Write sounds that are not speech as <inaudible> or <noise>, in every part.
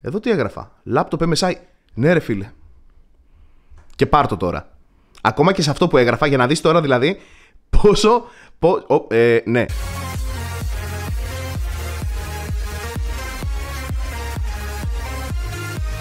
Εδώ τι έγραφα. Λάπτοπ MSI. Ναι, ρε φίλε. Και πάρτο τώρα. Ακόμα και σε αυτό που έγραφα, για να δεις τώρα δηλαδή πόσο. Πό, ο, ε, ναι.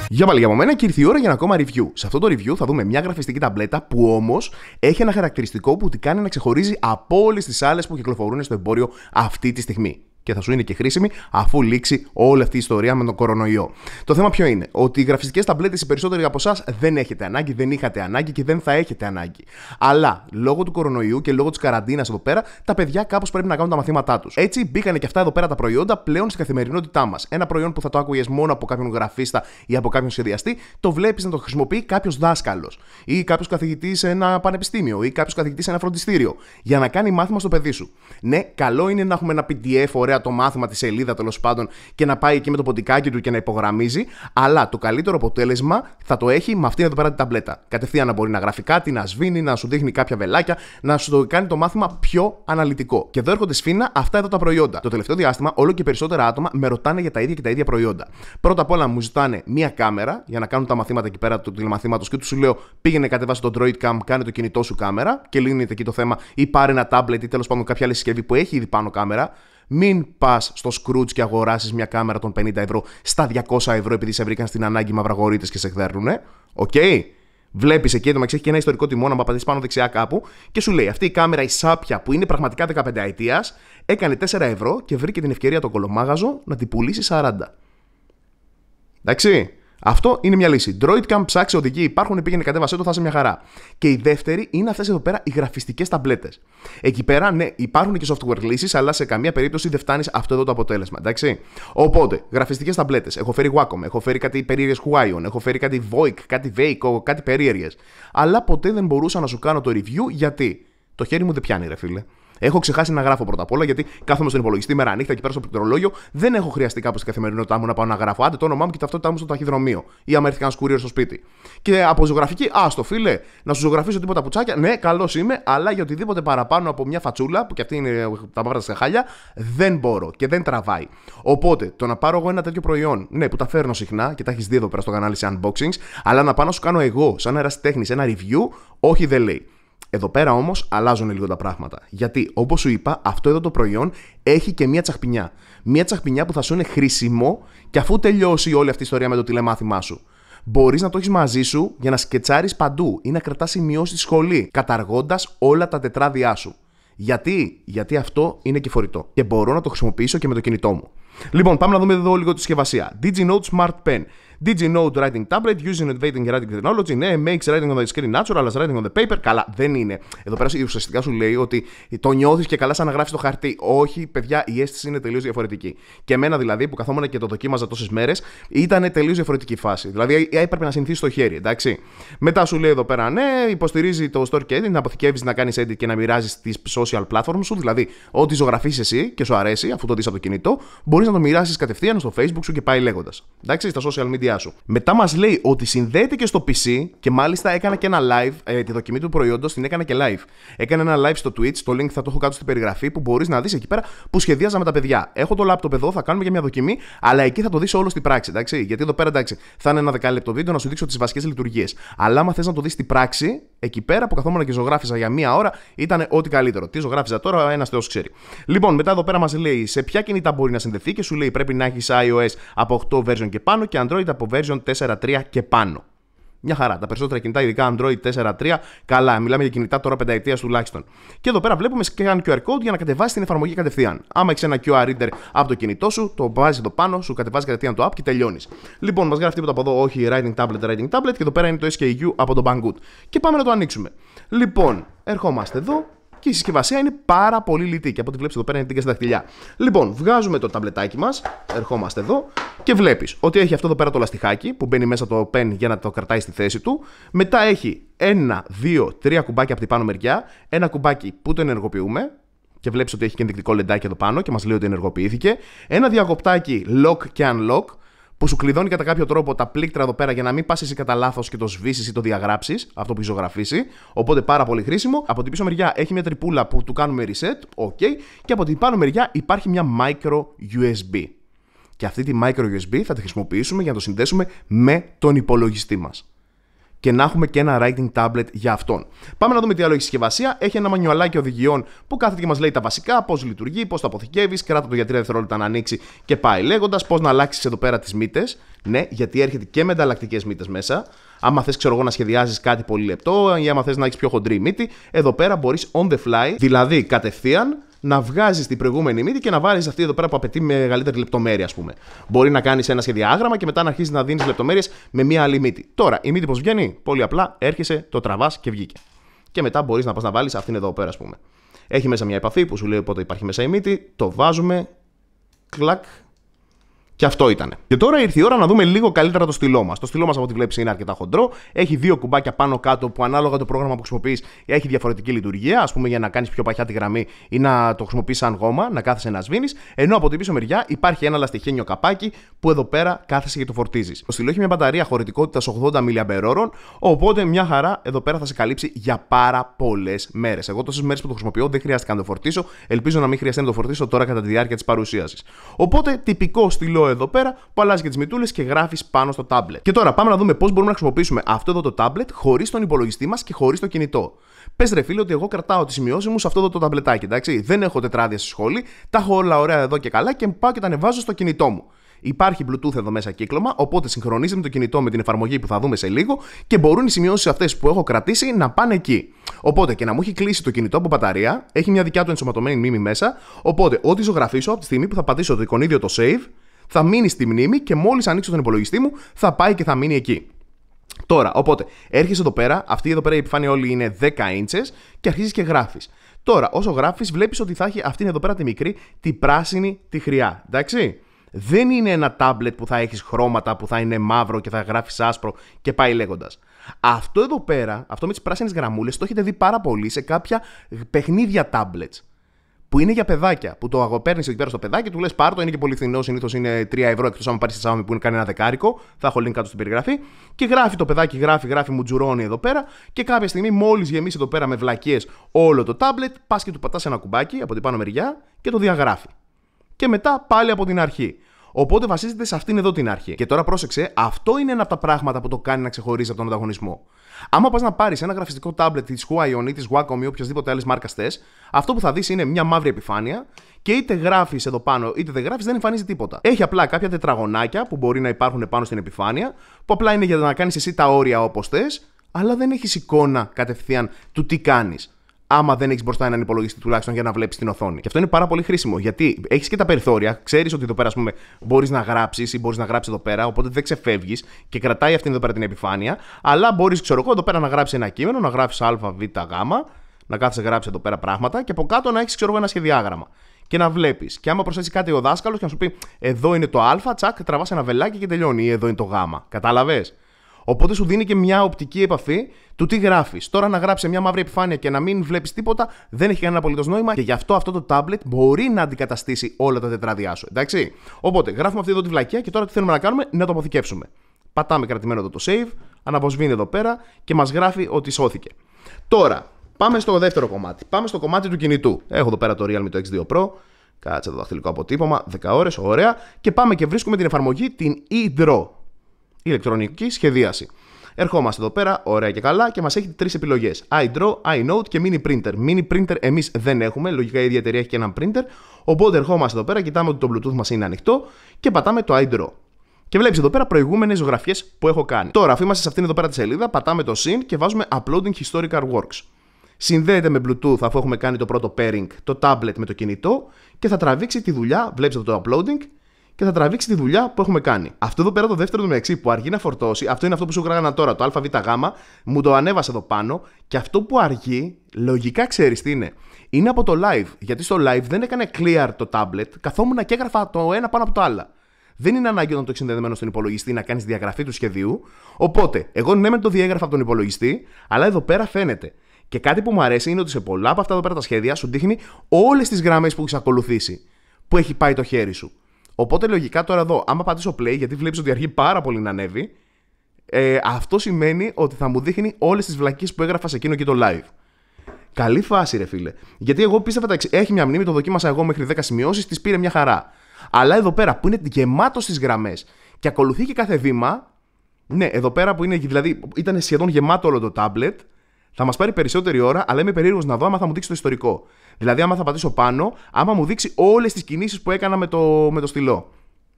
Γεια πάλι για μένα και ήρθε η ώρα για ένα ακόμα review. Σε αυτό το review θα δούμε μια γραφιστική ταμπλέτα που όμως έχει ένα χαρακτηριστικό που τη κάνει να ξεχωρίζει από όλες τις άλλες που κυκλοφορούν στο εμπόριο αυτή τη στιγμή και θα σου είναι και χρήσιμη αφού λήξει όλη αυτή η ιστορία με τον κορονοϊό. Το θέμα ποιο είναι, ότι οι γραφιστικές ταμπλέτες οι περισσότεροι από εσάς δεν έχετε ανάγκη, δεν είχατε ανάγκη και δεν θα έχετε ανάγκη. Αλλά λόγω του κορονοϊού και λόγω της καραντίνας εδώ πέρα, τα παιδιά κάπως πρέπει να κάνουν τα μαθήματά τους. Έτσι μπήκαν και αυτά εδώ πέρα τα προϊόντα πλέον στην καθημερινότητά μας. Ένα προϊόν που θα το άκουγες μόνο από κάποιον γραφίστα ή από κάποιον σχεδιαστή, το βλέπεις να το χρησιμοποιεί κάποιος δάσκαλος ή κάποιος καθηγητής σε ένα πανεπιστήμιο ή κάποιος καθηγητής σε ένα φροντιστήριο για να κάνει μάθημα στο παιδί σου. Ναι, καλό είναι να έχουμε ένα PDF ωραία ωραία το μάθημα, της σελίδα τέλος πάντων και να πάει εκεί με το ποντικάκι του και να υπογραμμίζει. Αλλά το καλύτερο αποτέλεσμα θα το έχει με αυτήν εδώ πέρα την ταμπλέτα. Κατευθείαν να μπορεί να γράφει κάτι, να σβήνει, να σου δείχνει κάποια βελάκια, να σου το κάνει το μάθημα πιο αναλυτικό. Και εδώ έρχονται σφίνα αυτά εδώ τα προϊόντα. Το τελευταίο διάστημα όλο και περισσότερα άτομα με ρωτάνε για τα ίδια και τα ίδια προϊόντα. Πρώτα απ' όλα μου ζητάνε μία κάμερα για να κάνουν τα μαθήματα εκεί πέρα του τηλεμαθήματος και του σου λέω πήγαινε κατεβάσει το Droid Cam, κάνε το κινητό σου κάμερα και λύνεται εκεί το θέμα ή πάρε ένα tablet ή τέλος πάντων κάποια άλλη συσκευή που έχει ήδη πάνω κάμερα. Μην πας στο Scrooge και αγοράσεις μια κάμερα των 50 ευρώ στα 200 ευρώ επειδή σε βρήκαν στην ανάγκη μαυραγωρίτε και σε χδέρνουνε. Οκ. Okay. Βλέπεις εκεί, το έχει και ένα ιστορικό τιμονα, να πατήσεις πάνω δεξιά κάπου και σου λέει: Αυτή η κάμερα, η σάπια που είναι πραγματικά 15 ετία, έκανε 4 ευρώ και βρήκε την ευκαιρία το κολομάγαζο να την πουλήσει 40. Εντάξει. Αυτό είναι μια λύση. DroidCam, ψάξε οδηγεί, υπάρχουν, πήγαινε κατέβασέ το, θα είσαι μια χαρά. Και η δεύτερη είναι αυτές εδώ πέρα οι γραφιστικές ταμπλέτες. Εκεί πέρα, ναι, υπάρχουν και software λύσεις, αλλά σε καμία περίπτωση δεν φτάνεις αυτό εδώ το αποτέλεσμα, εντάξει. Οπότε, γραφιστικές ταμπλέτες. Έχω φέρει Wacom, έχω φέρει κάτι περίεργες Huion, έχω φέρει κάτι Voic, κάτι Veico, κάτι περίεργες. Αλλά ποτέ δεν μπορούσα να σου κάνω το review γιατί το χέρι μου δεν πιάνει, ρε φίλε. Έχω ξεχάσει να γράφω πρώτα απ' όλα γιατί κάθομαι στον υπολογιστή μέρα νύχτα και πέρα στο πληκτρολόγιο. Δεν έχω χρειαστεί κάπου στην καθημερινότητά μου να πάω να γράφω. Άντε το όνομά μου και ταυτότητά μου στο ταχυδρομείο ή άμα έρθει κανένας κουρίο στο σπίτι. Και από ζωγραφική, α το φίλε, να σου ζωγραφίσω τίποτα πουτσάκια. Ναι, καλός είμαι, αλλά για οτιδήποτε παραπάνω από μια φατσούλα που και αυτή είναι τα μαύρα σε χάλια, δεν μπορώ και δεν τραβάει. Οπότε το να πάρω εγώ ένα τέτοιο προϊόν, ναι, που τα φέρνω συχνά και τα έχεις δει εδώ πέρα στο κανάλι σε unboxings, αλλά να πάω να σου κάνω εγώ σαν ένας ένα review, όχι δεν λέει. Εδώ πέρα όμως αλλάζουν λίγο τα πράγματα. Γιατί, όπως σου είπα, αυτό εδώ το προϊόν έχει και μία τσαχπινιά. Μία τσαχπινιά που θα σου είναι χρήσιμο και αφού τελειώσει όλη αυτή η ιστορία με το τηλεμάθημά σου. Μπορείς να το έχεις μαζί σου για να σκετσάρεις παντού ή να κρατάς σημειώσεις στη σχολή, καταργώντας όλα τα τετράδια σου. Γιατί? Γιατί αυτό είναι και φορητό. Και μπορώ να το χρησιμοποιήσω και με το κινητό μου. Λοιπόν, πάμε να δούμε εδώ λίγο τη συσκευασία. DigiNote Smart Pen. DG Note Writing Tablet, Using Innovating Writing Technology, ναι, makes writing on the screen natural as writing on the paper. Καλά, δεν είναι. Εδώ πέρα ουσιαστικά σου λέει ότι το νιώθεις και καλά σαν να γράφεις το χαρτί. Όχι, παιδιά, η αίσθηση είναι τελείως διαφορετική. Και εμένα δηλαδή που καθόμουν και το δοκίμαζα τόσες μέρες, ήταν τελείως διαφορετική φάση. Δηλαδή έπρεπε να συνηθίσει το χέρι, εντάξει. Μετά σου λέει εδώ πέρα, ναι, υποστηρίζει το store και edit, να αποθηκεύεις, να κάνεις edit και να μοιράζεις τις social platforms σου. Δηλαδή, ό,τι ζωγραφεί εσύ και σου αρέσει, αφού το δεις από το κινητό, μπορείς να το μοιράσεις κατευθείαν στο Facebook σου και πάει λέγοντας. Εντάξει, στα social media μετά μας λέει ότι συνδέεται και στο PC και μάλιστα έκανα και ένα live. Ε, τη δοκιμή του προϊόντος την έκανα και live. Έκανα ένα live στο Twitch, το link θα το έχω κάτω στην περιγραφή που μπορείς να δεις εκεί πέρα που σχεδίαζα με τα παιδιά. Έχω το laptop εδώ, θα κάνουμε για μια δοκιμή, αλλά εκεί θα το δεις όλος στην πράξη. Εντάξει? Γιατί εδώ πέρα εντάξει, θα είναι ένα δεκάλεπτο βίντεο να σου δείξω τις βασικές λειτουργίες. Αλλά άμα θες να το δεις στην πράξη, εκεί πέρα που καθόμουν και ζωγράφιζα για μία ώρα ήταν ό,τι καλύτερο. Τι ζωγράφιζα τώρα, ένας θεός ξέρει. Λοιπόν, μετά εδώ πέρα μας λέει σε ποια κινητά μπορεί να συνδεθεί και σου λέει πρέπει να έχεις iOS από 8 version και πάνω και Android από version 4.3 και πάνω. Μια χαρά. Τα περισσότερα κινητά, ειδικά Android 4.3, καλά. Μιλάμε για κινητά τώρα πενταετία τουλάχιστον. Και εδώ πέρα βλέπουμε και ένα QR code για να κατεβάσεις την εφαρμογή κατευθείαν. Άμα έχεις ένα QR reader από το κινητό σου, το βάζεις εδώ πάνω, σου κατεβάζει κατευθείαν το app και τελειώνεις. Λοιπόν, μας γράφει τίποτα από εδώ, όχι writing tablet, writing tablet και εδώ πέρα είναι το SKU από το Banggood. Και πάμε να το ανοίξουμε. Λοιπόν, ερχόμαστε εδώ, και η συσκευασία είναι πάρα πολύ λιτή. Και από ό,τι βλέπεις εδώ πέρα είναι την και στα δαχτυλιά. Λοιπόν, βγάζουμε το ταμπλετάκι μας, ερχόμαστε εδώ και βλέπεις ότι έχει αυτό εδώ πέρα το λαστιχάκι που μπαίνει μέσα το pen για να το κρατάει στη θέση του. Μετά έχει ένα, δύο, τρία κουμπάκια από την πάνω μεριά, ένα κουμπάκι που το ενεργοποιούμε, και βλέπεις ότι έχει και ενδεικτικό λεντάκι εδώ πάνω και μας λέει ότι ενεργοποιήθηκε. Ένα διακοπτάκι lock και unlock που σου κλειδώνει κατά κάποιο τρόπο τα πλήκτρα εδώ πέρα για να μην πας εσύ κατά λάθος και το σβήσεις ή το διαγράψεις, αυτό που έχει ζωγραφίσει. Οπότε πάρα πολύ χρήσιμο. Από την πίσω μεριά έχει μια τρυπούλα που του κάνουμε reset, ok. Και από την πάνω μεριά υπάρχει μια micro USB. Και αυτή τη micro USB θα τη χρησιμοποιήσουμε για να το συνδέσουμε με τον υπολογιστή μας και να έχουμε και ένα writing tablet για αυτόν. Πάμε να δούμε τι άλλο έχει συσκευασία. Έχει ένα μανιουαλάκι οδηγιών που κάθεται και μας λέει τα βασικά, πώς λειτουργεί, πώς το αποθηκεύεις, κράτα το για 3 δευτερόλεπτα να ανοίξει και πάει λέγοντας πώς να αλλάξεις εδώ πέρα τις μύτες. Ναι, γιατί έρχεται και με ανταλλακτικές μύτες μέσα. Άμα θες, ξέρω εγώ, να σχεδιάζεις κάτι πολύ λεπτό ή άμα θες να έχεις πιο χοντρή μύτη, εδώ πέρα μπορείς on the fly, δηλαδή κατευθείαν να βγάζεις την προηγούμενη μύτη και να βάλεις αυτή εδώ πέρα που απαιτεί μεγαλύτερη λεπτομέρεια, ας πούμε. Μπορεί να κάνεις ένα σχεδιάγραμμα και μετά να αρχίσεις να δίνεις λεπτομέρειες με μία άλλη μύτη. Τώρα, η μύτη πώς βγαίνει, πολύ απλά έρχεσαι, το τραβάς και βγήκε. Και μετά μπορείς να πας να βάλεις αυτήν εδώ πέρα, ας πούμε. Έχει μέσα μια επαφή που σου λέει πότε υπάρχει μέσα η μύτη, το βάζουμε, κλακ, και αυτό ήταν. Και τώρα ήρθε η ώρα να δούμε λίγο καλύτερα το στυλό μας. Το στυλό μας, από ό,τι βλέπεις, είναι αρκετά χοντρό. Έχει δύο κουμπάκια πάνω κάτω που ανάλογα το πρόγραμμα που χρησιμοποιείς έχει διαφορετική λειτουργία. Ας πούμε, για να κάνεις πιο παχιά τη γραμμή ή να το χρησιμοποιείς σαν γόμα, να κάθεσαι να σβήνεις. Ενώ από την πίσω μεριά υπάρχει ένα λαστιχένιο καπάκι που εδώ πέρα κάθεσαι και το φορτίζεις. Το στυλό έχει μια μπαταρία χωρητικότητας 80 mAh, οπότε μια χαρά εδώ πέρα θα σε καλύψει για πάρα πολλές μέρες. Εγώ τόσες μέρες που το χρησιμοποιώ δεν χρειάστηκε να το φορτίσω. Ελπίζω να μην χρειαστεί να το φορτίσω τώρα κατά τη διάρκεια της παρουσίασης. Οπότε τυπικό στυλό εδώ πέρα που αλλάζει και τις μητούλες και γράφεις πάνω στο tablet. Και τώρα πάμε να δούμε πώς μπορούμε να χρησιμοποιήσουμε αυτό εδώ το tablet χωρίς τον υπολογιστή μας και χωρίς το κινητό. Πες ρε φίλε ότι εγώ κρατάω τις σημειώσεις μου σε αυτό εδώ το ταμπλετάκι, εντάξει. Δεν έχω τετράδια στη σχολή, τα έχω όλα ωραία εδώ και καλά και πάω και τα ανεβάζω στο κινητό μου. Υπάρχει Bluetooth εδώ μέσα κύκλωμα, οπότε συγχρονίζεται το κινητό με την εφαρμογή που θα δούμε σε λίγο και μπορούν οι σημειώσεις αυτές που έχω κρατήσει να πάνε εκεί. Οπότε και να μου έχει κλείσει το κινητό από μπαταρία, έχει μια δικιά του ενσωματωμένη μνήμη μέσα, οπότε ό,τι ζωγραφίσω από τη στιγμή που θα πατήσω το εικονίδιο το save, θα μείνει στη μνήμη και μόλις ανοίξω τον υπολογιστή μου θα πάει και θα μείνει εκεί. Τώρα, οπότε, έρχεσαι εδώ πέρα, αυτή εδώ πέρα η επιφάνεια όλη είναι 10 inches και αρχίζεις και γράφεις. Τώρα, όσο γράφεις, βλέπεις ότι θα έχει αυτήν εδώ πέρα τη μικρή, τη πράσινη, τη χρειά. Εντάξει. Δεν είναι ένα τάμπλετ που θα έχεις χρώματα, που θα είναι μαύρο και θα γράφεις άσπρο και πάει λέγοντας. Αυτό εδώ πέρα, αυτό με τις πράσινες γραμμούλες, το έχετε δει πάρα πολύ σε κάποια παιχνίδια τάμπλετ που είναι για παιδάκια. Που το παίρνει εκεί πέρα στο παιδάκι, του λες πάρτο, είναι και πολύ φθηνό, συνήθως είναι 3 ευρώ εκτός αν πάρεις τη Xiaomi που είναι κανένα δεκάρικο. Θα έχω link κάτω στην περιγραφή. Και γράφει το παιδάκι, γράφει, γράφει, μου τζουρώνει εδώ πέρα. Και κάποια στιγμή, μόλις γεμίσει εδώ πέρα με βλακίες όλο το τάμπλετ, πας και του πατάς ένα κουμπάκι από την πάνω μεριά και το διαγράφει. Και μετά πάλι από την αρχή. Οπότε βασίζεται σε αυτήν εδώ την αρχή. Και τώρα πρόσεξε, αυτό είναι ένα από τα πράγματα που το κάνει να ξεχωρίζει από τον ανταγωνισμό. Άμα πας να πάρεις ένα γραφιστικό τάμπλετ της Huawei ή της Wacom ή οποιασδήποτε άλλης μάρκας θες, αυτό που θα δεις είναι μια μαύρη επιφάνεια και είτε γράφεις εδώ πάνω είτε δεν γράφεις, δεν εμφανίζει τίποτα. Έχει απλά κάποια τετραγωνάκια που μπορεί να υπάρχουν πάνω στην επιφάνεια, που απλά είναι για να κάνεις εσύ τα όρια όπως θες, αλλά δεν έχεις εικόνα κατευθείαν του τι κάνεις άμα δεν έχεις μπροστά έναν υπολογιστή τουλάχιστον για να βλέπεις την οθόνη. Και αυτό είναι πάρα πολύ χρήσιμο γιατί έχεις και τα περιθώρια, ξέρεις ότι εδώ πέρα πούμε, μπορείς να γράψεις ή μπορείς να γράψεις εδώ πέρα, οπότε δεν ξεφεύγεις και κρατάει αυτήν εδώ πέρα την επιφάνεια, αλλά μπορείς, ξέρω εγώ, εδώ πέρα να γράψεις ένα κείμενο, να γράψεις α, β, γ, να κάθεσαι γράψεις εδώ πέρα πράγματα και από κάτω να έχεις, ξέρω εγώ, ένα σχεδιάγραμμα. Και να βλέπεις. Και άμα προσθέσεις κάτι ο δάσκαλος και να σου πει εδώ είναι το α, τσακ, τραβάς ένα βελάκι και τελειώνει, ή εδώ είναι το γ. Κατάλαβες. Οπότε σου δίνει και μια οπτική επαφή του τι γράφεις. Τώρα να γράψει μια μαύρη επιφάνεια και να μην βλέπεις τίποτα δεν έχει κανένα απολύτως νόημα και γι' αυτό αυτό το tablet μπορεί να αντικαταστήσει όλα τα τετράδια σου. Εντάξει. Οπότε γράφουμε αυτή εδώ τη βλακιά και τώρα τι θέλουμε να κάνουμε, να το αποθηκεύσουμε. Πατάμε κρατημένο εδώ το save, αναποσβήνει εδώ πέρα και μας γράφει ότι σώθηκε. Τώρα, πάμε στο δεύτερο κομμάτι. Πάμε στο κομμάτι του κινητού. Έχω εδώ πέρα το Realme το X2 Pro. Κάτσε το δαχτυλικό αποτύπωμα, 10 ώρες, ωραία. Και πάμε και βρίσκουμε την εφαρμογή, την eDraw ηλεκτρονική σχεδίαση. Ερχόμαστε εδώ πέρα, ωραία και καλά, και μας έχει τρεις επιλογές. iDraw, iNote και Mini Printer. Mini Printer εμείς δεν έχουμε, λογικά η ίδια εταιρεία έχει και έναν printer. Οπότε ερχόμαστε εδώ πέρα, κοιτάμε ότι το Bluetooth μας είναι ανοιχτό και πατάμε το iDraw. Και βλέπεις εδώ πέρα προηγούμενες ζωγραφιές που έχω κάνει. Τώρα, αφού είμαστε σε αυτήν εδώ πέρα τη σελίδα, πατάμε το Sync και βάζουμε Uploading Historical Works. Συνδέεται με Bluetooth αφού έχουμε κάνει το πρώτο pairing, το tablet με το κινητό και θα τραβήξει τη δουλειά, βλέπεις εδώ το uploading, και θα τραβήξει τη δουλειά που έχουμε κάνει. Αυτό εδώ πέρα το δεύτερο του μεταξύ που αργεί να φορτώσει, αυτό είναι αυτό που σου γράγανα τώρα, το ΑΒΓ, μου το ανέβασε εδώ πάνω και αυτό που αργεί, λογικά ξέρεις τι είναι. Είναι από το live, γιατί στο live δεν έκανε clear το tablet, καθόμουν και έγραφα το ένα πάνω από το άλλο. Δεν είναι ανάγκη όταν το έχεις συνδεδεμένο στον υπολογιστή να κάνεις διαγραφή του σχεδίου. Οπότε, εγώ ναι, με το διέγραφα από τον υπολογιστή, αλλά εδώ πέρα φαίνεται. Και κάτι που μου αρέσει είναι ότι σε πολλά από αυτά πέρα τα σχέδια σου δείχνει όλες τις γραμμές που έχεις ακολουθήσει. Που έχει πάει το χέρι σου. Οπότε λογικά τώρα εδώ, άμα πατήσω play, γιατί βλέπεις ότι αρχίζει πάρα πολύ να ανέβει, ε, αυτό σημαίνει ότι θα μου δείχνει όλες τις βλακίες που έγραφα σε εκείνο και το live. Καλή φάση, ρε φίλε. Γιατί εγώ πίστευα ότι έχει μια μνήμη, το δοκίμασα εγώ μέχρι 10 σημειώσει, τη πήρε μια χαρά. Αλλά εδώ πέρα που είναι γεμάτος στις γραμμές και ακολουθεί και κάθε βήμα. Ναι, εδώ πέρα που είναι, δηλαδή ήταν σχεδόν γεμάτο όλο το tablet. Θα μας πάρει περισσότερη ώρα, αλλά είμαι περίεργος να δω άμα θα μου δείξει το ιστορικό. Δηλαδή, άμα θα πατήσω πάνω, άμα μου δείξει όλες τις κινήσεις που έκανα με το, με το στυλό.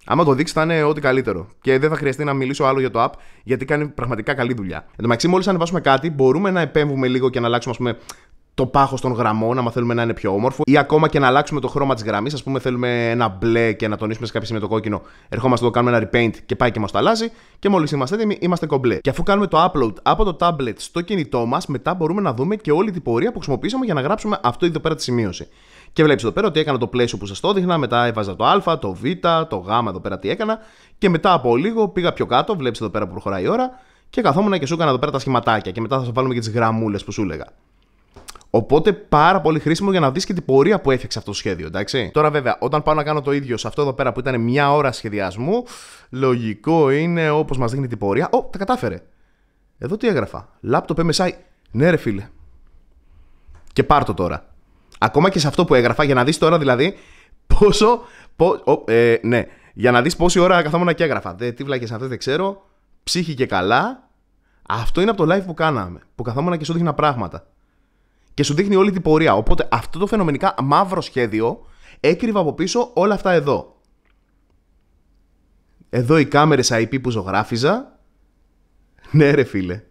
Άμα το δείξει, θα είναι ό,τι καλύτερο. Και δεν θα χρειαστεί να μιλήσω άλλο για το app, γιατί κάνει πραγματικά καλή δουλειά. Εν τω μεταξύ, μόλις ανεβάσουμε κάτι, μπορούμε να επέμβουμε λίγο και να αλλάξουμε ας πούμε, το πάχος των γραμμών, άμα θέλουμε να είναι πιο όμορφο, ή ακόμα και να αλλάξουμε το χρώμα της γραμμής. Ας πούμε, θέλουμε ένα μπλε και να τονίσουμε σε κάποια σημείο το κόκκινο. Ερχόμαστε εδώ, κάνουμε ένα repaint και πάει και μας το αλλάζει. Και μόλις είμαστε έτοιμοι, είμαστε κομπλέ. Και αφού κάνουμε το upload από το tablet στο κινητό μας, μετά μπορούμε να δούμε και όλη την πορεία που χρησιμοποίησαμε για να γράψουμε αυτό εδώ πέρα τη σημείωση. Και βλέπεις εδώ πέρα ότι έκανα το πλαίσιο που σας το δείχνα, μετά έβαζα το Α, το Β, το Γ εδώ πέρα τι έκανα. Και μετά από λίγο πήγα πιο κάτω, βλέπεις εδώ πέρα που προχωράει η ώρα και καθόμουν και σου έκανα εδώ πέρα τα σχηματάκια. Και μετά θα σα βάλουμε και τις γραμμούλες που σου έλεγα. Οπότε πάρα πολύ χρήσιμο για να δεις και την πορεία που έφτιαξε αυτό το σχέδιο, εντάξει. Τώρα, βέβαια, όταν πάω να κάνω το ίδιο σε αυτό εδώ πέρα που ήταν μια ώρα σχεδιασμού, λογικό είναι όπως μας δείχνει την πορεία. Ω, τα κατάφερε. Εδώ τι έγραφα. Λάπτοπ MSI. Ναι, ρε φίλε. Και πάρτο τώρα. Ακόμα και σε αυτό που έγραφα, για να δεις τώρα δηλαδή πόσο. Πο, ο, ε, ναι, για να δεις πόση ώρα καθόμουν και έγραφα. Δε, τι βλάκες αυτές δεν ξέρω. Ψύχη και καλά. Αυτό είναι από το live που κάναμε. Που καθόμουν και σου δείχνα πράγματα και σου δείχνει όλη την πορεία. Οπότε αυτό το φαινομενικά μαύρο σχέδιο έκρυβε από πίσω όλα αυτά εδώ. Εδώ οι κάμερες IP που ζωγράφιζα. Ναι ρε φίλε.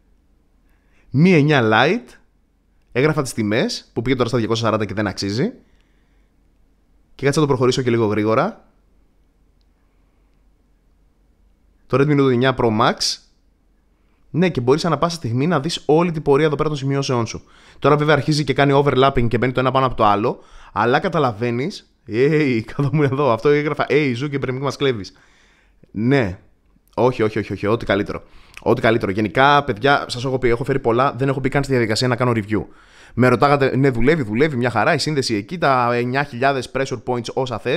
Mi 9 light. Έγραφα τις τιμές που πήγε τώρα στα 240 και δεν αξίζει. Και κάτσα να το προχωρήσω και λίγο γρήγορα. Το Redmi Note 9 Pro Max ναι, και μπορείς ανά πάσα στιγμή να δεις όλη την πορεία εδώ πέρα των σημειώσεών σου. Τώρα βέβαια αρχίζει και κάνει overlapping και μπαίνει το ένα πάνω από το άλλο, αλλά καταλαβαίνεις. Ει, κάτω μου εδώ, αυτό έγραφα. Ει, ζου και πρέπει να μας κλέβεις. Ναι. Όχι, όχι, όχι, όχι, ό,τι καλύτερο. Ό,τι καλύτερο. Γενικά, παιδιά, σας έχω πει, έχω φέρει πολλά, δεν έχω πει καν στη διαδικασία να κάνω review. Με ρωτάγατε, ναι, δουλεύει, δουλεύει, μια χαρά, η σύνδεση εκεί, τα 9.000 pressure points όσα θες.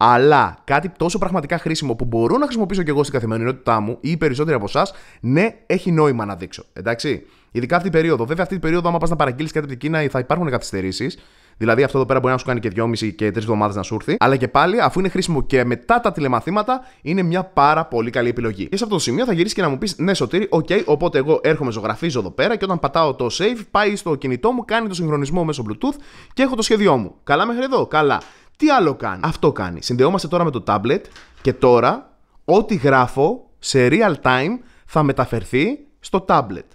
Αλλά κάτι τόσο πραγματικά χρήσιμο που μπορώ να χρησιμοποιήσω και εγώ στην καθημερινότητά μου ή οι περισσότεροι από εσάς, ναι, έχει νόημα να δείξω. Εντάξει. Ειδικά αυτή την περίοδο. Βέβαια, αυτή την περίοδο, άμα πας να παραγγείλεις κάτι από την Κίνα, θα υπάρχουν καθυστερήσεις. Δηλαδή, αυτό εδώ πέρα μπορεί να σου κάνει και 2,5 και 3 εβδομάδες να σου έρθει. Αλλά και πάλι, αφού είναι χρήσιμο και μετά τα τηλεμαθήματα, είναι μια πάρα πολύ καλή επιλογή. Και σε αυτό το σημείο θα γυρίσεις και να μου πεις: Ναι, σωτήρι, οκ, okay, οπότε εγώ έρχομαι, ζωγραφίζω εδώ πέρα και όταν πατάω το save, πάει στο κινητό μου, κάνει το συγχρονισμό μέσω Bluetooth και έχω το σχέδιό μου. Καλά μέχρι εδώ, καλά. Τι άλλο κάνει. Αυτό κάνει. Συνδεόμαστε τώρα με το tablet και τώρα ό,τι γράφω σε real time θα μεταφερθεί στο tablet.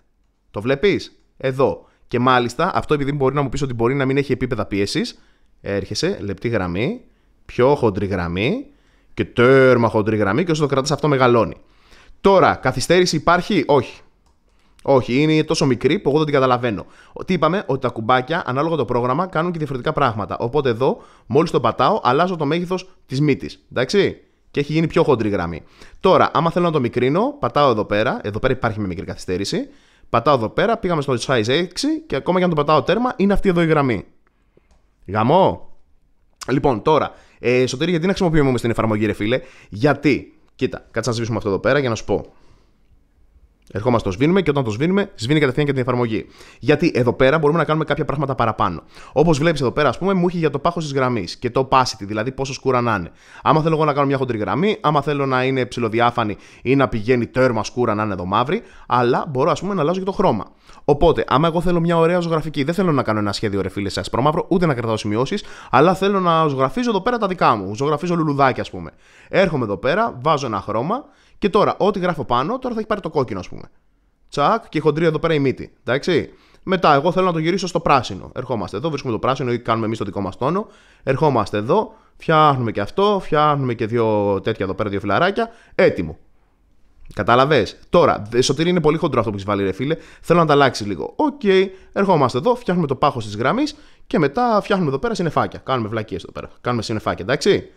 Το βλέπεις. Εδώ. Και μάλιστα αυτό επειδή μπορεί να μου πεις ότι μπορεί να μην έχει επίπεδα πίεσης. Έρχεσαι, λεπτή γραμμή, πιο χοντρή γραμμή και τέρμα χοντρή γραμμή και όσο το κρατάς αυτό μεγαλώνει. Τώρα, καθυστέρηση υπάρχει, όχι. Όχι, είναι τόσο μικρή που εγώ δεν την καταλαβαίνω. Τι είπαμε, ότι τα κουμπάκια ανάλογα το πρόγραμμα κάνουν και διαφορετικά πράγματα. Οπότε εδώ, μόλις το πατάω, αλλάζω το μέγεθος της μύτης. Εντάξει. Και έχει γίνει πιο χοντρή γραμμή. Τώρα, άμα θέλω να το μικρύνω, πατάω εδώ πέρα. Εδώ πέρα υπάρχει μια μικρή καθυστέρηση. Πατάω εδώ πέρα, πήγαμε στο size 6 και ακόμα και αν το πατάω τέρμα, είναι αυτή εδώ η γραμμή. Γαμό. Λοιπόν, τώρα, ε, Σωτήρη, γιατί να χρησιμοποιούμε στην εφαρμογή, ρε φίλε. Γιατί, κοίτα, κάτσε να σβήσουμε αυτό εδώ πέρα για να σου πω. Ερχόμαστε, το σβήνουμε και όταν το σβήνουμε, σβήνει κατευθείαν και την εφαρμογή. Γιατί εδώ πέρα μπορούμε να κάνουμε κάποια πράγματα παραπάνω. Όπως βλέπεις εδώ πέρα, ας πούμε, μου έχει για το πάχος της γραμμής και το opacity, δηλαδή πόσο σκούρα να είναι. Άμα θέλω εγώ να κάνω μια χοντρή γραμμή, άμα θέλω να είναι ψηλοδιάφανη ή να πηγαίνει τέρμα σκούρα να είναι εδώ μαύρη, αλλά μπορώ ας πούμε να αλλάζω και το χρώμα. Οπότε, άμα εγώ θέλω μια ωραία ζωγραφική, δεν θέλω να κάνω ένα σχέδιο ρε φίλε σε ασπρόμαυρο, ούτε να κρατάω σημειώσεις, αλλά θέλω να ζωγραφίζω εδώ πέρα τα δικά μου. Ζωγραφίζω λουλουδάκια ας πούμε. Έρχομαι εδώ πέρα, βάζω ένα χρώμα και τώρα, ό,τι γράφω πάνω, τώρα θα έχει πάρει το κόκκινο, ας πούμε. Τσακ και χοντρή εδώ πέρα η μύτη. Εντάξει. Μετά, εγώ θέλω να το γυρίσω στο πράσινο. Ερχόμαστε εδώ, βρίσκουμε το πράσινο ή κάνουμε εμείς το δικό μας τόνο. Ερχόμαστε εδώ, φτιάχνουμε και αυτό, φτιάχνουμε και δύο τέτοια εδώ πέρα, δύο φιλαράκια. Έτοιμο. Κατάλαβες. Τώρα, σωτήρι είναι πολύ χοντρό αυτό που έχεις βάλει, ρε φίλε. Θέλω να τα αλλάξεις λίγο. Οκ, ερχόμαστε εδώ, φτιάχνουμε το πάχος της γραμμής και μετά φτιάχνουμε εδώ πέρα συνεφάκια. Κάνουμε βλακίες εδώ πέρα. Κάνουμε συνεφάκια, εντάξει.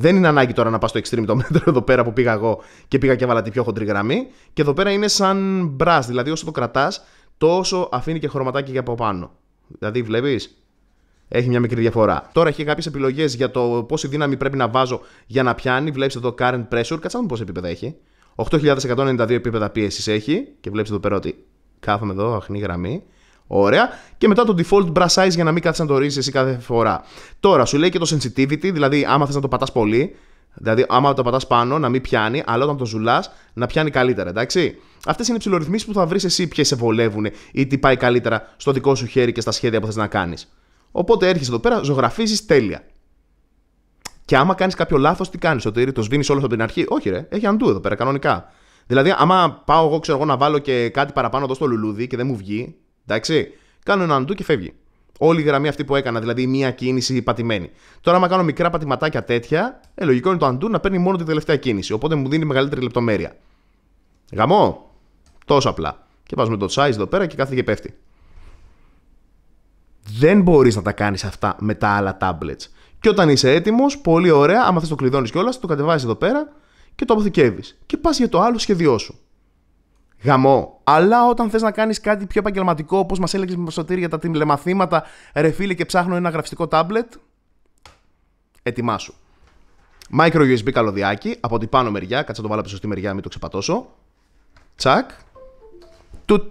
Δεν είναι ανάγκη τώρα να πας στο extreme το μέτρο εδώ πέρα που πήγα εγώ και πήγα και βάλα την πιο χοντρή γραμμή. Και εδώ πέρα είναι σαν μπρας, δηλαδή όσο το κρατάς, τόσο αφήνει και χρωματάκι για από πάνω. Δηλαδή βλέπεις, έχει μια μικρή διαφορά. Τώρα έχει κάποιες επιλογές για το πόση δύναμη πρέπει να βάζω για να πιάνει. Βλέπεις εδώ current pressure, κάτσε να πόσα επίπεδα έχει. 8.192 επίπεδα πίεσης έχει και βλέπεις εδώ πέρα ότι κάθομαι εδώ, αχνή γραμμή. Ωραία. Και μετά το default brush size για να μην κάτσει να το ρίξει εσύ κάθε φορά. Τώρα σου λέει και το sensitivity, δηλαδή άμα θες να το πατάς πολύ, δηλαδή άμα το πατάς πάνω να μην πιάνει, αλλά όταν το ζουλάς να πιάνει καλύτερα, εντάξει. Αυτές είναι οι ψηλορυθμίσεις που θα βρεις εσύ ποιες σε βολεύουν ή τι πάει καλύτερα στο δικό σου χέρι και στα σχέδια που θες να κάνεις. Οπότε έρχεσαι εδώ πέρα, ζωγραφίζεις τέλεια. Και άμα κάνεις κάποιο λάθος, τι κάνεις, Ότι το σβήνεις όλο από την αρχή. Όχι, ρε, έχει αντού εδώ πέρα, κανονικά. Δηλαδή, άμα πάω εγώ, ξέρω εγώ, να βάλω και κάτι παραπάνω εδώ στο λουλούδι και δεν μου βγει, Εντάξει. Κάνω ένα αντού και φεύγει. Όλη η γραμμή αυτή που έκανα, δηλαδή μία κίνηση πατημένη. Τώρα, άμα κάνω μικρά πατηματάκια τέτοια, ε, λογικό είναι το αντού να παίρνει μόνο τη τελευταία κίνηση. Οπότε μου δίνει μεγαλύτερη λεπτομέρεια. Γαμό. Τόσο απλά. Και βάζουμε το size εδώ πέρα και κάθε και πέφτει. Δεν μπορείς να τα κάνεις αυτά με τα άλλα tablets. Και όταν είσαι έτοιμος, πολύ ωραία, άμα θες το κλειδώνεις κιόλας, το κατεβάζεις εδώ πέρα και το αποθηκεύεις. Και πας για το άλλο σχέδιό σου γαμό. Αλλά όταν θες να κάνεις κάτι πιο επαγγελματικό, όπως μας έλεγες με προσωτήρια για τα τηλεμαθήματα, ρε φίλε και ψάχνω ένα γραφιστικό τάμπλετ, ετοιμάσου. Micro USB καλωδιάκι από την πάνω μεριά, κάτσε το βάλω από τη σωστή μεριά, μην το ξεπατώσω. Τσακ. Του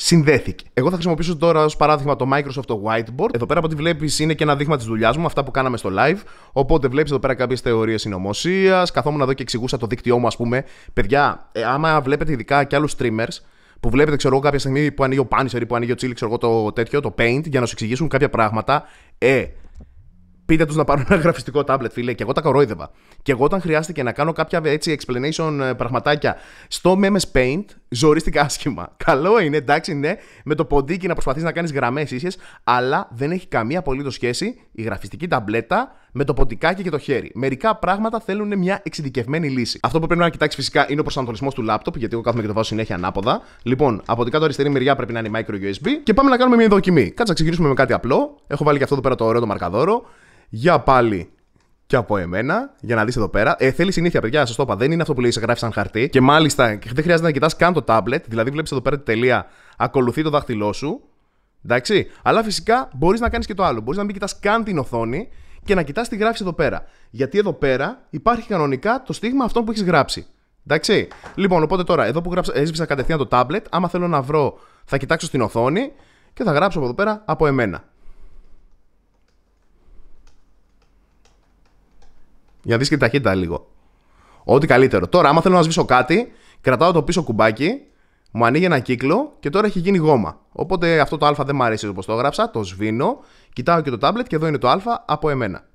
συνδέθηκε. Εγώ θα χρησιμοποιήσω τώρα ως παράδειγμα το Microsoft Whiteboard. Εδώ πέρα από ό,τι βλέπεις είναι και ένα δείγμα της δουλειάς μου, αυτά που κάναμε στο live. Οπότε βλέπεις εδώ πέρα κάποιες θεωρίες συνωμοσίας. Καθόμουν εδώ και εξηγούσα το δίκτυό μου, ας πούμε. Παιδιά, ε, άμα βλέπετε ειδικά και άλλους streamers, που βλέπετε, ξέρω εγώ, κάποια στιγμή που ανοίγει ο Πάνισερ ή που ανοίγει ο Τσίλι, ξέρω εγώ το τέτοιο, το Paint, για να σου εξηγήσουν κάποια πράγματα. Ε, πείτε τους να πάρουν ένα γραφιστικό τάμπλετ, φίλε. Και εγώ τα κορόιδευα. Και εγώ όταν χρειάστηκε να κάνω κάποια έτσι explanation ε, πραγματάκια στο Memes Paint, ζωρίστηκα άσχημα. <laughs> Καλό είναι, εντάξει, ναι, με το ποντίκι να προσπαθείς να κάνεις γραμμές ίσες, αλλά δεν έχει καμία απολύτως σχέση η γραφιστική ταμπλέτα με το ποντικάκι και το χέρι. Μερικά πράγματα θέλουν μια εξειδικευμένη λύση. Αυτό που πρέπει να κοιτάξεις φυσικά είναι ο προσανατολισμός του λάπτοπ, γιατί εγώ κάθομαι και το βάζω συνέχεια ανάποδα. Λοιπόν, από την κάτω αριστερή μεριά πρέπει να είναι micro USB και πάμε να κάνουμε μια δοκιμή. Κάτσε να ξεκινήσουμε με κάτι απλό. Έχω βάλει και αυτό εδώ πέρα το ωραίο το μαρκαδόρο. Για πάλι και από εμένα, για να δεις εδώ πέρα. Ε, θέλει συνήθεια, παιδιά, σας το είπα. Δεν είναι αυτό που λέει, σε γράφει σαν χαρτί. Και μάλιστα δεν χρειάζεται να κοιτάς καν το tablet. δηλαδή βλέπεις εδώ πέρα τη τελεία, ακολουθεί το δάχτυλό σου. Εντάξει. Αλλά φυσικά μπορείς να κάνεις και το άλλο. Μπορείς να μην κοιτάς καν την οθόνη και να κοιτάς τι γράφεις εδώ πέρα. Γιατί εδώ πέρα υπάρχει κανονικά το στίγμα αυτό που έχεις γράψει. Εντάξει. Λοιπόν, οπότε τώρα, εδώ που γράψα, έσβησα κατευθείαν το τάμπλετ, άμα θέλω να βρω, θα κοιτάξω στην οθόνη και θα γράψω από εδώ πέρα από εμένα. Για να δεις και ταχύτητα λίγο. Ό,τι καλύτερο. Τώρα, άμα θέλω να σβήσω κάτι, κρατάω το πίσω κουμπάκι, μου ανοίγει ένα κύκλο και τώρα έχει γίνει γόμα. Οπότε αυτό το Α δεν μου αρέσει όπως το έγραψα, το σβήνω, κοιτάω και το τάμπλετ και εδώ είναι το Α από εμένα.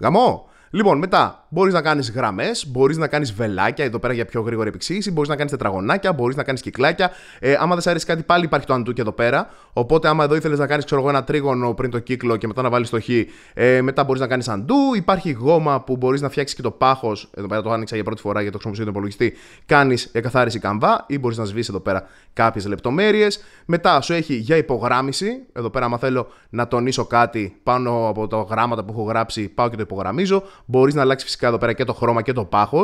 Γαμό! Λοιπόν, μετά μπορείς να κάνεις γραμμές, μπορείς να κάνεις βελάκια εδώ πέρα για πιο γρήγορη επεξήγηση, μπορείς να κάνεις τετραγωνάκια, μπορείς να κάνεις κυκλάκια. Ε, άμα δεν σε αρέσει κάτι, πάλι υπάρχει το αντού και εδώ πέρα. Οπότε, άμα εδώ ήθελες να κάνεις ένα τρίγωνο πριν το κύκλο και μετά να βάλεις το χ, ε, μετά μπορείς να κάνεις αντού. Υπάρχει γόμα που μπορείς να φτιάξεις και το πάχος. Εδώ πέρα το άνοιξα για πρώτη φορά για το χρησιμοποιήσω τον υπολογιστή. Κάνεις εκαθάριση καμβά ή μπορείς να σβήσεις εδώ πέρα κάποιες λεπτομέρειες. Μετά σου έχει για υπογράμμιση. Εδώ πέρα, άμα θέλω να τονίσω κάτι πάνω από τα γράμματα που έχω γράψει, πάω και το υπογραμμίζω. Μπορείς να αλλάξεις φυσικά εδώ πέρα και το χρώμα και το πάχος.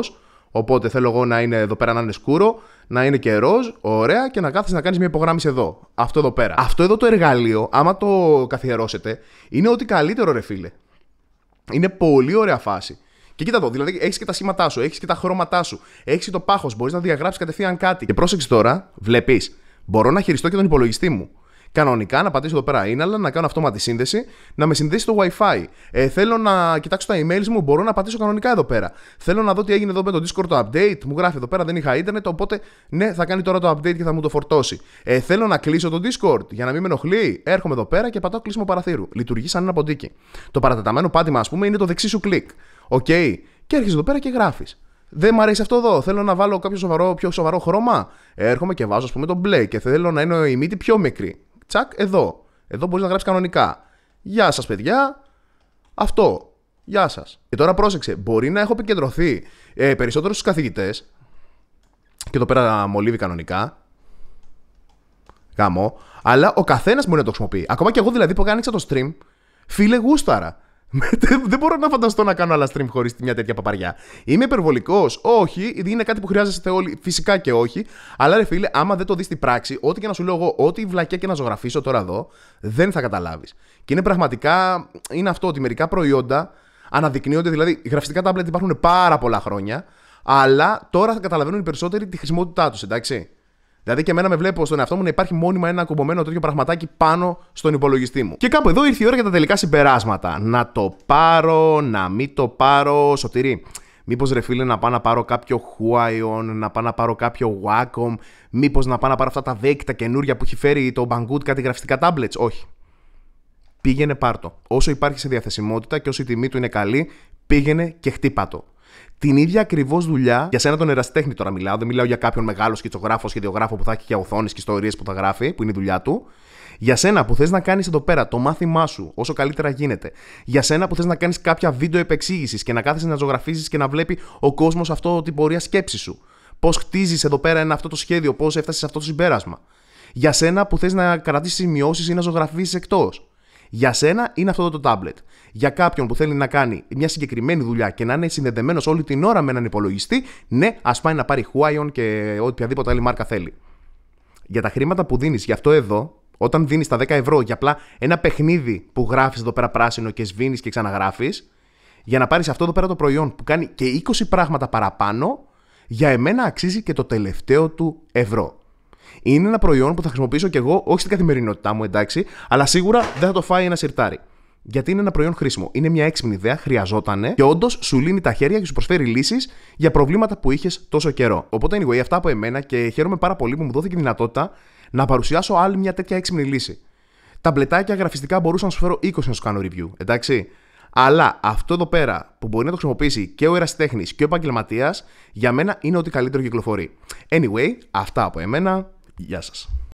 Οπότε θέλω εγώ να είναι εδώ πέρα να είναι σκούρο, να είναι και ροζ, ωραία, και να κάθεσαι να κάνεις μια υπογράμμιση εδώ. Αυτό εδώ πέρα. Αυτό εδώ το εργαλείο, άμα το καθιερώσετε, είναι ό,τι καλύτερο, ρε φίλε. Είναι πολύ ωραία φάση. Και κοίτα εδώ, δηλαδή έχεις και τα σχήματά σου, έχεις και τα χρώματά σου, έχεις το πάχος, μπορείς να διαγράψεις κατευθείαν κάτι. Και πρόσεξε τώρα, βλέπεις, μπορώ να χειριστώ και τον υπολογιστή μου κανονικά, να πατήσω εδώ πέρα Inala, να κάνω αυτόματη σύνδεση, να με συνδέσει το WiFi. Ε, θέλω να κοιτάξω τα emails μου, μπορώ να πατήσω κανονικά εδώ πέρα. Θέλω να δω τι έγινε εδώ με το Discord το update, μου γράφει εδώ πέρα δεν είχα internet, οπότε ναι, θα κάνει τώρα το update και θα μου το φορτώσει. Ε, θέλω να κλείσω το Discord για να μην με ενοχλεί. Έρχομαι εδώ πέρα και πατάω κλείσιμο παραθύρου. Λειτουργεί σαν ένα ποντίκι. Το παρατεταμένο πάτημα, ας πούμε, είναι το δεξί σου κλικ. Οκ. Και έρχεσαι εδώ πέρα και γράφεις. Δεν μου αρέσει αυτό εδώ. Θέλω να βάλω κάποιο σοβαρό, πιο σοβαρό χρώμα. Έρχομαι και βάζω, ας πούμε, το μπλε και θέλω να είναι η μύτη πιο μικρή τσακ, εδώ. Εδώ μπορείς να γράψεις κανονικά. Γεια σας, παιδιά. Αυτό. Γεια σας. Και ε, τώρα πρόσεξε, μπορεί να έχω επικεντρωθεί ε, περισσότερο στους καθηγητές. Και εδώ πέρα μολύβει κανονικά. Γάμο. Αλλά ο καθένας μπορεί να το χρησιμοποιεί. Ακόμα και εγώ δηλαδή που άνοιξα το stream, φίλε γούσταρα. <laughs> δεν μπορώ να φανταστώ να κάνω άλλα stream χωρίς μια τέτοια παπαριά. Είμαι υπερβολικός. Όχι, είναι κάτι που χρειάζεστε όλοι. Φυσικά και όχι. Αλλά ρε φίλε, άμα δεν το δεις στην πράξη, ό,τι και να σου λέω εγώ, ό,τι βλακιά και να ζωγραφίσω τώρα εδώ, δεν θα καταλάβεις. Και είναι πραγματικά. Είναι αυτό ότι μερικά προϊόντα αναδεικνύονται. Δηλαδή, γραφιστικά τάμπλετ υπάρχουν πάρα πολλά χρόνια. Αλλά τώρα θα καταλαβαίνουν οι περισσότεροι τη χρησιμότητά τους, εντάξει. Δηλαδή και εμένα με βλέπω στον εαυτό μου να υπάρχει μόνιμα ένα κομπομένο τέτοιο πραγματάκι πάνω στον υπολογιστή μου. Και κάπου εδώ ήρθε η ώρα για τα τελικά συμπεράσματα. Να το πάρω, να μην το πάρω. Σωτηρή, Μήπως ρε φίλε να πάω να πάρω κάποιο χουάιόν, να πάω να πάρω κάποιο Wacom, μήπως να πάω να πάρω αυτά τα δέκτα καινούρια που έχει φέρει το Banggood, κάτι γραφιστικά tablets. Όχι. Πήγαινε πάρτο. Όσο υπάρχει σε διαθεσιμότητα και όσο η τιμή του είναι καλή, πήγαινε και χτύπατο την ίδια ακριβώς δουλειά. Για σένα τον εραστέχνη τώρα μιλάω. Δεν μιλάω για κάποιον μεγάλο σκητσογράφο, σχεδιογράφο που θα έχει και οθόνες και ιστορίες που θα γράφει, που είναι η δουλειά του. Για σένα που θες να κάνεις εδώ πέρα το μάθημά σου όσο καλύτερα γίνεται. Για σένα που θες να κάνεις κάποια βίντεο επεξήγησης και να κάθεσαι να ζωγραφίζεις και να βλέπει ο κόσμος αυτό την πορεία σκέψης σου. Πώς χτίζεις εδώ πέρα ένα αυτό το σχέδιο, πώς έφτασες σε αυτό το συμπέρασμα. Για σένα που θες να κρατήσεις σημειώσεις ή να ζωγραφίζει εκτός. Για σένα είναι αυτό το τάμπλετ. Για κάποιον που θέλει να κάνει μια συγκεκριμένη δουλειά και να είναι συνδεδεμένος όλη την ώρα με έναν υπολογιστή, ναι, ας πάει να πάρει Huion και οποιαδήποτε άλλη μάρκα θέλει. Για τα χρήματα που δίνεις, γι' αυτό εδώ, όταν δίνεις τα 10 ευρώ για απλά ένα παιχνίδι που γράφεις εδώ πέρα πράσινο και σβήνεις και ξαναγράφεις, για να πάρεις αυτό εδώ πέρα το προϊόν που κάνει και 20 πράγματα παραπάνω, για εμένα αξίζει και το τελευταίο του ευρώ. Είναι ένα προϊόν που θα χρησιμοποιήσω κι εγώ, όχι στην καθημερινότητά μου, εντάξει, αλλά σίγουρα δεν θα το φάει ένα σιρτάρι. Γιατί είναι ένα προϊόν χρήσιμο. Είναι μια έξυπνη ιδέα, χρειαζόταν και όντως σου λύνει τα χέρια και σου προσφέρει λύσεις για προβλήματα που είχες τόσο καιρό. Οπότε, anyway, αυτά από εμένα και χαίρομαι πάρα πολύ που μου δόθηκε η δυνατότητα να παρουσιάσω άλλη μια τέτοια έξυπνη λύση. Τα μπλετάκια γραφιστικά μπορούσα να σου φέρω 20 να σου κάνω review, εντάξει. Αλλά αυτό εδώ πέρα που μπορεί να το χρησιμοποιήσει και ο ερασιτέχνης και ο επαγγελματίας, για μένα είναι ό,τι καλύτερο κυκλοφορεί. Anyway, αυτά από εμένα. Yes.